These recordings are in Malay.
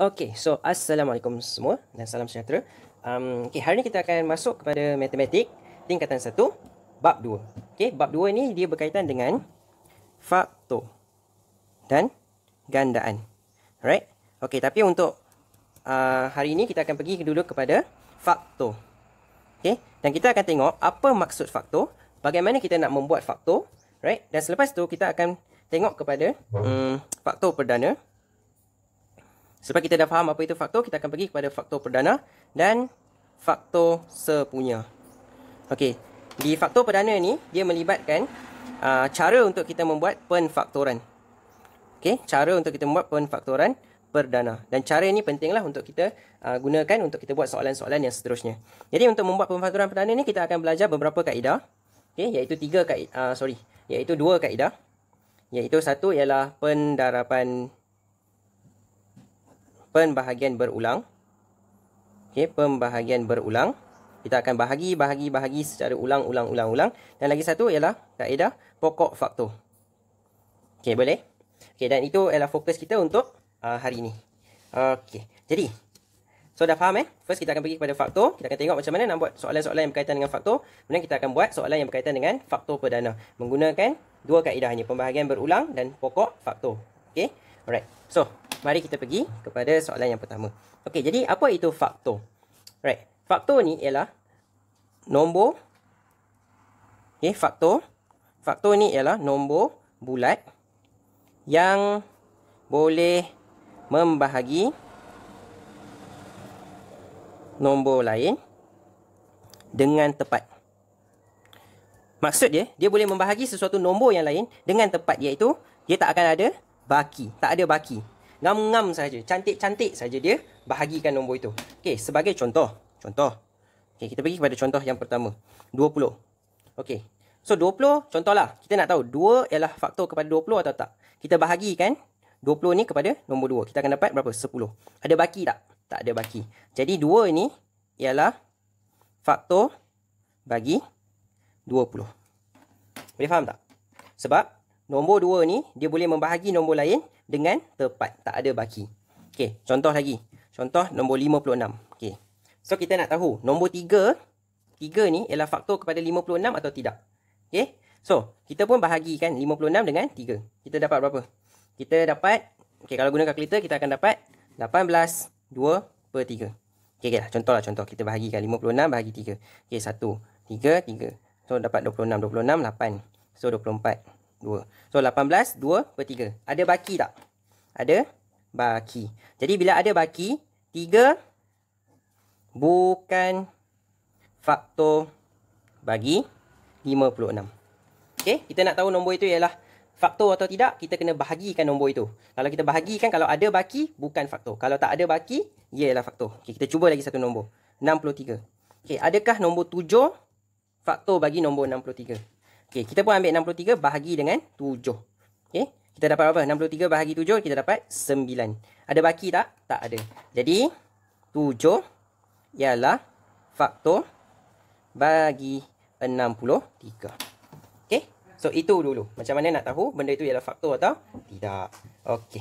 Okay, so Assalamualaikum semua dan salam sejahtera. Um, okay, hari ni kita akan masuk kepada matematik tingkatan 1, bab 2. Okay, bab 2 ni dia berkaitan dengan faktor dan gandaan. Alright? Okay, tapi untuk uh, hari ni kita akan pergi dulu kepada faktor. Okay, dan kita akan tengok apa maksud faktor, bagaimana kita nak membuat faktor. Right? Dan selepas tu kita akan tengok kepada um, faktor perdana. Sebab kita dah faham apa itu faktor, kita akan pergi kepada faktor perdana dan faktor sepunya. Okey, di faktor perdana ni, dia melibatkan uh, cara untuk kita membuat penfaktoran. Okey, cara untuk kita membuat penfaktoran perdana. Dan cara ini pentinglah untuk kita uh, gunakan untuk kita buat soalan-soalan yang seterusnya. Jadi untuk membuat penfaktoran perdana ni, kita akan belajar beberapa kaedah. Okey, iaitu tiga kaedah, uh, sorry, iaitu dua kaedah. Iaitu satu ialah pendarapan pembahagian berulang. Okey, pembahagian berulang. Kita akan bahagi, bahagi, bahagi secara ulang, ulang, ulang, ulang. Dan lagi satu ialah kaedah pokok faktor. Okey, boleh? Okey, dan itu ialah fokus kita untuk uh, hari ini. Okey, jadi. So, dah faham eh? First, kita akan pergi kepada faktor. Kita akan tengok macam mana nak buat soalan-soalan yang berkaitan dengan faktor. Kemudian, kita akan buat soalan yang berkaitan dengan faktor perdana. Menggunakan dua kaedah ini. Pembahagian berulang dan pokok faktor. Okey? Alright. So, Mari kita pergi kepada soalan yang pertama. Okey, jadi apa itu faktor? Right. Faktor ni ialah nombor Okey, faktor. Faktor ni ialah nombor bulat yang boleh membahagi nombor lain dengan tepat. Maksud dia, dia boleh membahagi sesuatu nombor yang lain dengan tepat iaitu dia tak akan ada baki. Tak ada baki ngam-ngam saja, cantik-cantik saja dia bahagikan nombor itu. Okey, sebagai contoh, contoh. Okey, kita pergi kepada contoh yang pertama. 20. Okey. So 20 contohlah, kita nak tahu 2 ialah faktor kepada 20 atau tak. Kita bahagikan 20 ni kepada nombor 2. Kita akan dapat berapa? 10. Ada baki tak? Tak ada baki. Jadi 2 ni ialah faktor bagi 20. Boleh faham tak? Sebab nombor dua ni dia boleh membahagi nombor lain dengan tepat. Tak ada baki. Okey, contoh lagi. Contoh nombor 56. Okey. So kita nak tahu nombor tiga tiga ni ialah faktor kepada 56 atau tidak. Okey. So, kita pun bahagikan 56 dengan tiga. Kita dapat berapa? Kita dapat Okey, kalau guna kalkulator kita akan dapat 18 2 per 3. Okey, okay, lah contoh. Kita bahagikan 56 bahagi tiga. Okey, satu tiga tiga. So, dapat 26, 26, 8. So, 24. 2. So 18 2 per 3. Ada baki tak? Ada baki. Jadi bila ada baki 3 bukan faktor bagi 56. Okey, kita nak tahu nombor itu ialah faktor atau tidak, kita kena bahagikan nombor itu. Kalau kita bahagikan kalau ada baki bukan faktor. Kalau tak ada baki, ialah faktor. Okey, kita cuba lagi satu nombor. 63. Okey, adakah nombor 7 faktor bagi nombor 63? Okey, kita pun ambil 63 bahagi dengan 7. Okey, kita dapat apa? 63 bahagi 7, kita dapat 9. Ada baki tak? Tak ada. Jadi, 7 ialah faktor bagi 63. Okey, so itu dulu. Macam mana nak tahu benda itu ialah faktor atau tidak? Okey.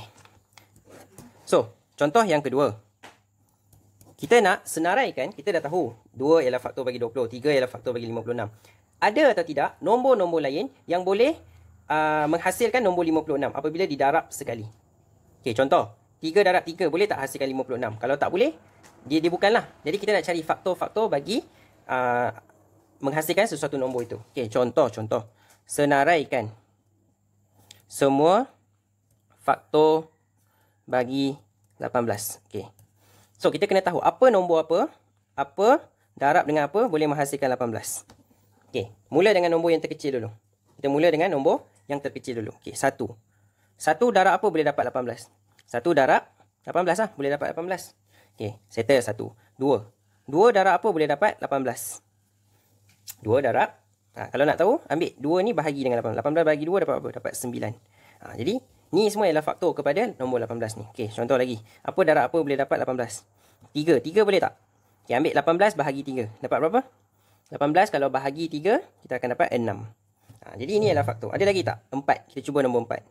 So, contoh yang kedua. Kita nak senaraikan, kita dah tahu 2 ialah faktor bagi 20, 3 ialah faktor bagi 56 ada atau tidak nombor-nombor lain yang boleh uh, menghasilkan nombor 56 apabila didarab sekali. Okey, contoh. 3 darab 3 boleh tak hasilkan 56? Kalau tak boleh, dia, dia bukanlah. Jadi kita nak cari faktor-faktor bagi uh, menghasilkan sesuatu nombor itu. Okey, contoh, contoh. Senaraikan semua faktor bagi 18. Okey. So kita kena tahu apa nombor apa, apa darab dengan apa boleh menghasilkan 18. Okey, mula dengan nombor yang terkecil dulu. Kita mula dengan nombor yang terkecil dulu. Okey, satu. Satu darab apa boleh dapat 18? Satu darab 18 lah, boleh dapat 18. Okey, settle satu. Dua. Dua darab apa boleh dapat 18? Dua darab. Ha, kalau nak tahu, ambil dua ni bahagi dengan 18. 18 bahagi dua dapat apa? Dapat 9. Ha, jadi, ni semua ialah faktor kepada nombor 18 ni. Okey, contoh lagi. Apa darab apa boleh dapat 18? Tiga. Tiga boleh tak? Okey, ambil 18 bahagi tiga. Dapat berapa? 18 kalau bahagi 3, kita akan dapat 6. Ha, jadi ini adalah faktor. Ada lagi tak? 4. Kita cuba nombor 4.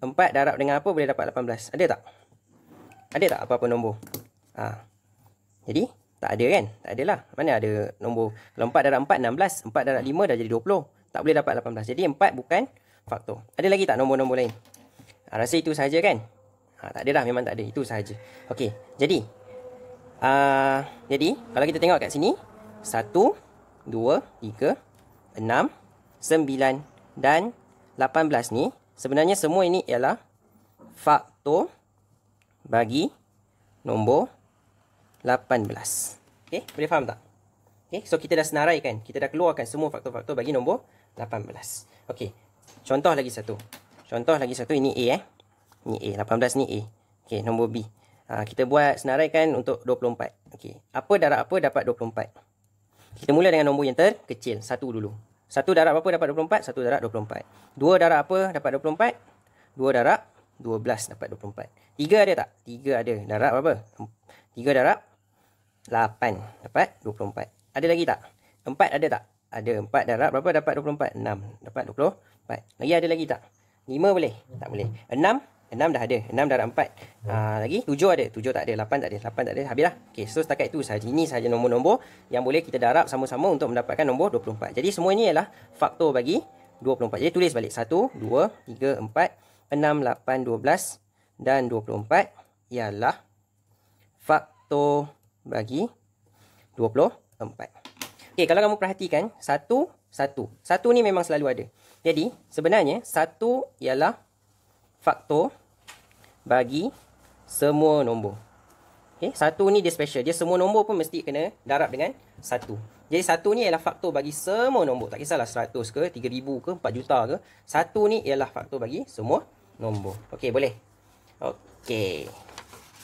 4 darab dengan apa boleh dapat 18. Ada tak? Ada tak apa-apa nombor? Ha. Jadi, tak ada kan? Tak ada lah. Mana ada nombor? Kalau 4 darab 4, 16. 4 darab 5 dah jadi 20. Tak boleh dapat 18. Jadi 4 bukan faktor. Ada lagi tak nombor-nombor lain? Ha, rasa itu saja kan? Ha, tak ada lah. Memang tak ada. Itu saja. Okey. Jadi, uh, jadi kalau kita tengok kat sini. 1, 2, 3, 6, 9 dan 18 ni sebenarnya semua ini ialah faktor bagi nombor 18. Okey, boleh faham tak? Okey, so kita dah senarai kan. Kita dah keluarkan semua faktor-faktor bagi nombor 18. Okey. Contoh lagi satu. Contoh lagi satu ini A eh. Ni A, 18 ni A. Okey, nombor B. Ha, kita buat senaraikan untuk 24. Okey. Apa darab apa dapat 24? Kita mula dengan nombor yang terkecil. Satu dulu. Satu darab apa dapat 24? Satu darab 24. Dua darab apa dapat 24? Dua darab 12 dapat 24. Tiga ada tak? Tiga ada. Darab apa? Tiga darab 8 dapat 24. Ada lagi tak? Empat ada tak? Ada empat darab berapa dapat 24? Enam dapat 24. Lagi ada lagi tak? Lima boleh? Tak boleh. Enam Enam dah ada. Enam darab empat. Hmm. Uh, lagi? Tujuh ada. Tujuh tak ada. Lapan tak ada. Lapan tak ada. Habislah. Okay. So setakat itu sahaja. Ini sahaja nombor-nombor yang boleh kita darab sama-sama untuk mendapatkan nombor 24. Jadi semua ini ialah faktor bagi 24. Jadi tulis balik. Satu, dua, tiga, empat, enam, lapan, dua belas dan dua puluh empat ialah faktor bagi 24. Okay. Kalau kamu perhatikan, satu, satu. Satu ni memang selalu ada. Jadi sebenarnya satu ialah faktor bagi semua nombor. Okay, satu ni dia special. Dia semua nombor pun mesti kena darab dengan satu. Jadi satu ni ialah faktor bagi semua nombor. Tak kisahlah seratus ke, tiga ribu ke, empat juta ke. Satu ni ialah faktor bagi semua nombor. Okey, boleh? Okey.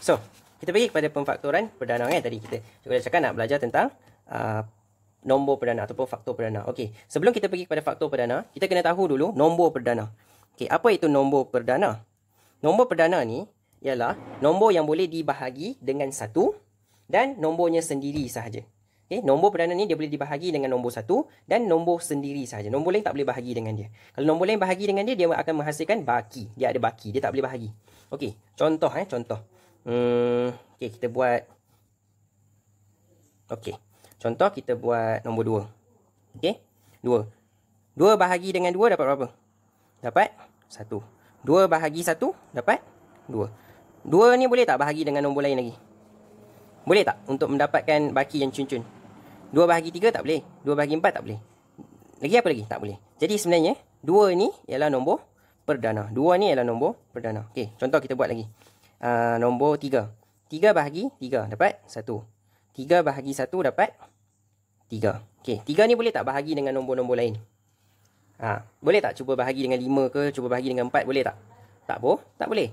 So, kita pergi kepada pemfaktoran perdana kan tadi. Kita cuba cakap nak belajar tentang uh, nombor perdana ataupun faktor perdana. Okey, sebelum kita pergi kepada faktor perdana, kita kena tahu dulu nombor perdana. Okey, apa itu nombor perdana? Nombor perdana ni ialah nombor yang boleh dibahagi dengan satu dan nombornya sendiri sahaja. Okay, nombor perdana ni dia boleh dibahagi dengan nombor satu dan nombor sendiri sahaja. Nombor lain tak boleh bahagi dengan dia. Kalau nombor lain bahagi dengan dia, dia akan menghasilkan baki. Dia ada baki, dia tak boleh bahagi. Okey, contoh eh, contoh. Hmm, okey, kita buat Okey. Contoh kita buat nombor dua. Okey? dua. Dua bahagi dengan dua dapat berapa? Dapat satu. Dua bahagi satu dapat dua. Dua ni boleh tak bahagi dengan nombor lain lagi? Boleh tak untuk mendapatkan baki yang cun-cun? Dua bahagi tiga tak boleh. Dua bahagi empat tak boleh. Lagi apa lagi? Tak boleh. Jadi sebenarnya dua ni ialah nombor perdana. Dua ni ialah nombor perdana. Okey, contoh kita buat lagi. Uh, nombor tiga. Tiga bahagi tiga dapat satu. Tiga bahagi satu dapat tiga. Okey, tiga ni boleh tak bahagi dengan nombor-nombor lain? Ha, boleh tak cuba bahagi dengan 5 ke cuba bahagi dengan 4 boleh tak? Tak boleh. Tak boleh.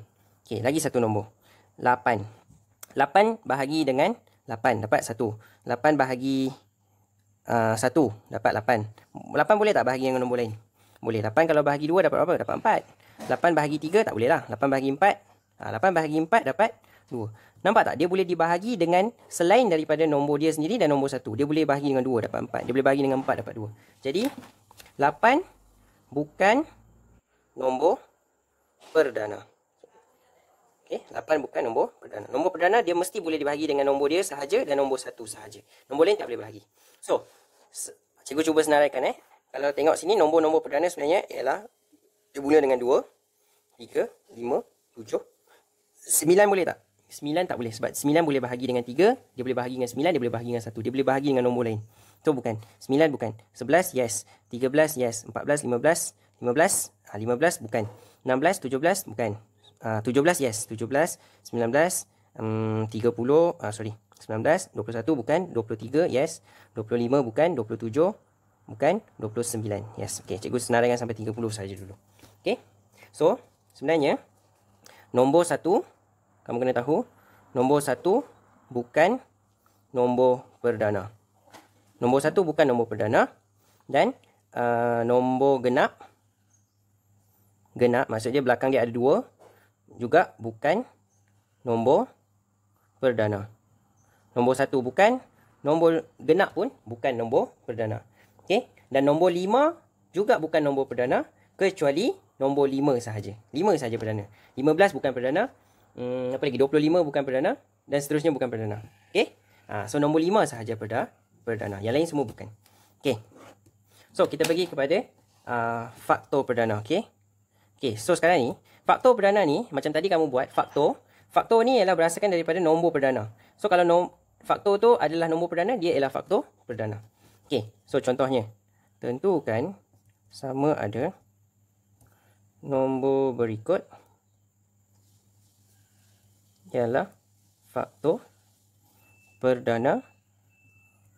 Okey, lagi satu nombor. 8. 8 bahagi dengan 8 dapat 1. 8 bahagi uh, ah, 1 dapat 8. 8 boleh tak bahagi dengan nombor lain? Boleh. 8 kalau bahagi 2 dapat apa Dapat 4. 8 bahagi 3 tak boleh lah. 8 bahagi 4. Ha, 8 bahagi 4 dapat 2. Nampak tak? Dia boleh dibahagi dengan selain daripada nombor dia sendiri dan nombor satu Dia boleh bahagi dengan dua dapat empat Dia boleh bahagi dengan empat dapat dua Jadi lapan bukan nombor perdana. Okey, 8 bukan nombor perdana. Nombor perdana dia mesti boleh dibahagi dengan nombor dia sahaja dan nombor satu sahaja. Nombor lain tak boleh bahagi. So, cikgu cuba senaraikan eh. Kalau tengok sini nombor-nombor perdana sebenarnya ialah dia mula dengan 2, 3, 5, 7, 9 boleh tak? 9 tak boleh sebab 9 boleh bahagi dengan 3, dia boleh bahagi dengan 9, dia boleh bahagi dengan 1, dia boleh bahagi dengan nombor lain. Tu bukan. 9 bukan. 11, yes. 13, yes. 14, 15. 15, ha, 15 bukan. 16, 17 bukan. Ha, ah, 17, yes. 17, 19, um, 30, uh, sorry. 19, 21 bukan. 23, yes. 25 bukan. 27 bukan. 29, yes. Okay, cikgu senarangan sampai 30 saja dulu. Okay. So, sebenarnya, nombor 1, kamu kena tahu, nombor 1 bukan nombor perdana. Nombor satu bukan nombor perdana dan uh, nombor genap genap maksudnya belakang dia ada dua juga bukan nombor perdana. Nombor satu bukan nombor genap pun bukan nombor perdana. Okey dan nombor lima juga bukan nombor perdana kecuali nombor lima sahaja. Lima sahaja perdana. Lima belas bukan perdana. Hmm, apa lagi? Dua puluh lima bukan perdana dan seterusnya bukan perdana. Okey? Ha, so nombor lima sahaja perdana perdana. Yang lain semua bukan. Okay. So, kita pergi kepada uh, faktor perdana. Okay. Okay. So, sekarang ni. Faktor perdana ni. Macam tadi kamu buat. Faktor. Faktor ni ialah berasaskan daripada nombor perdana. So, kalau nom faktor tu adalah nombor perdana. Dia ialah faktor perdana. Okay. So, contohnya. Tentukan sama ada nombor berikut ialah faktor perdana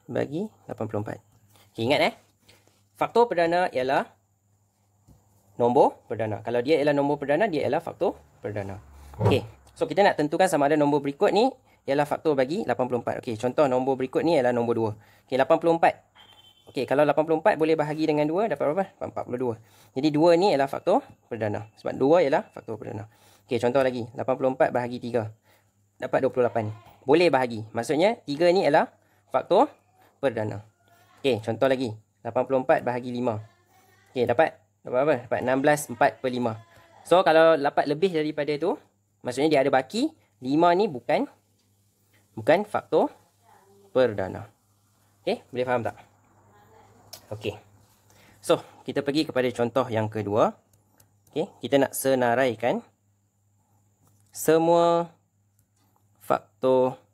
bagi 84. Okay, ingat eh. Faktor perdana ialah nombor perdana. Kalau dia ialah nombor perdana, dia ialah faktor perdana. Okay. So, kita nak tentukan sama ada nombor berikut ni ialah faktor bagi 84. Okay, contoh nombor berikut ni ialah nombor 2. Okay, 84. Okey, kalau 84 boleh bahagi dengan 2, dapat berapa? 42. Jadi, 2 ni ialah faktor perdana. Sebab 2 ialah faktor perdana. Okey, contoh lagi. 84 bahagi 3. Dapat 28. Boleh bahagi. Maksudnya, 3 ni ialah faktor perdana. Okey, contoh lagi. 84 bahagi 5. Okey, dapat? Dapat apa? Dapat 16, 4 per 5. So, kalau dapat lebih daripada tu, maksudnya dia ada baki, 5 ni bukan bukan faktor perdana. Okey, boleh faham tak? Okey. So, kita pergi kepada contoh yang kedua. Okey, kita nak senaraikan semua faktor perdana.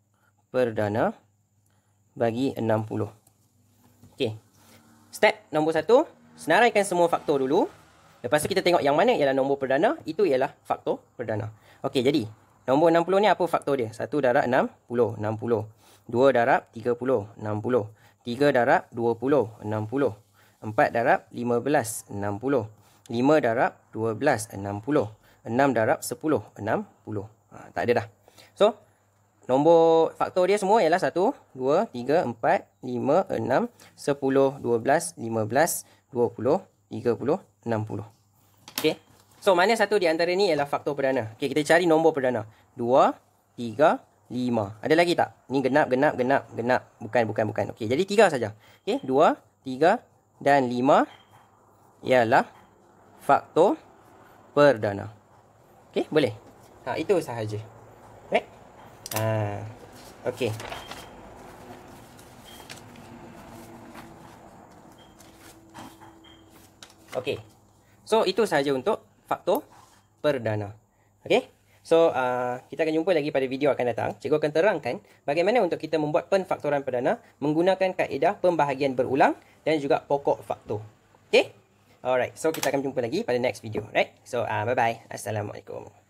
Perdana bagi 60. Okey. Step nombor satu senaraikan semua faktor dulu. Lepas tu kita tengok yang mana ialah nombor perdana, itu ialah faktor perdana. Okey, jadi nombor 60 ni apa faktor dia? 1 darab 60, 60. 2 darab 30, 60. 3 darab 20, 60. 4 darab 15, 60. 5 darab 12, 60. 6 darab 10, 60. Ha, tak ada dah. So, Nombor faktor dia semua ialah 1, 2, 3, 4, 5, 6, 10, 12, 15, 20, 30, 60. Okay. So, mana satu di antara ni ialah faktor perdana? Okay, kita cari nombor perdana. 2, 3, 5. Ada lagi tak? Ni genap, genap, genap, genap. Bukan, bukan, bukan. Okay, jadi tiga sahaja. Okay, 2, 3 dan 5 ialah faktor perdana. Okay, boleh? Ha, itu sahaja. Ha. okay. Okey. So itu sahaja untuk faktor perdana. Okay. So uh, kita akan jumpa lagi pada video akan datang. Cikgu akan terangkan bagaimana untuk kita membuat penfaktoran perdana menggunakan kaedah pembahagian berulang dan juga pokok faktor. Okay. Alright. So kita akan jumpa lagi pada next video, right? So uh, bye-bye. Assalamualaikum.